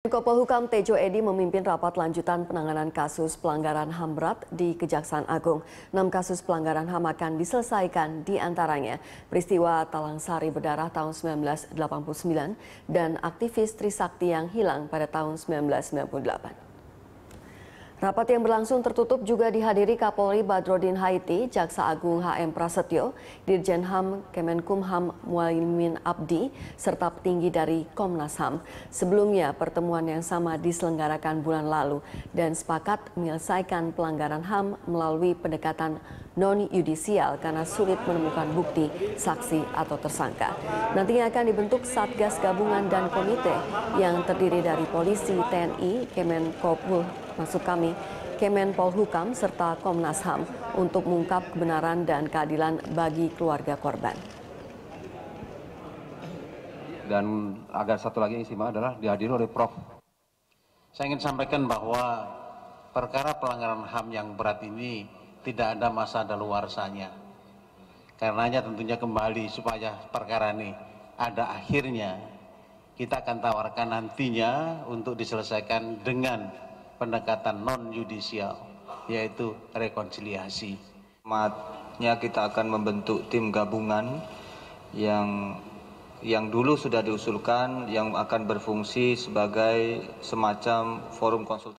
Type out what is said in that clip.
Menko Polhukam Tejo Edi memimpin rapat lanjutan penanganan kasus pelanggaran HAM berat di Kejaksaan Agung. Enam kasus pelanggaran HAM akan diselesaikan di antaranya peristiwa Talang Sari berdarah tahun 1989 dan aktivis Trisakti yang hilang pada tahun 1998. Rapat yang berlangsung tertutup juga dihadiri Kapolri Badrodin Haiti, Jaksa Agung HM Prasetyo, Dirjen HAM Kemenkumham Muaimin Abdi, serta petinggi dari Komnas HAM. Sebelumnya, pertemuan yang sama diselenggarakan bulan lalu dan sepakat menyelesaikan pelanggaran HAM melalui pendekatan non-yudisial karena sulit menemukan bukti, saksi, atau tersangka. Nantinya akan dibentuk Satgas Gabungan dan Komite yang terdiri dari polisi, TNI, Kemenkopul, maksud kami, Kemen Polhukam, serta Komnas HAM untuk mengungkap kebenaran dan keadilan bagi keluarga korban dan agar satu lagi yang istimewa adalah dihadiri oleh Prof. Saya ingin sampaikan bahwa perkara pelanggaran HAM yang berat ini tidak ada masa daluarsanya. Karenanya tentunya kembali supaya perkara ini ada akhirnya kita akan tawarkan nantinya untuk diselesaikan dengan pendekatan non yudisial yaitu rekonsiliasi. Matnya kita akan membentuk tim gabungan yang yang dulu sudah diusulkan yang akan berfungsi sebagai semacam forum konsultasi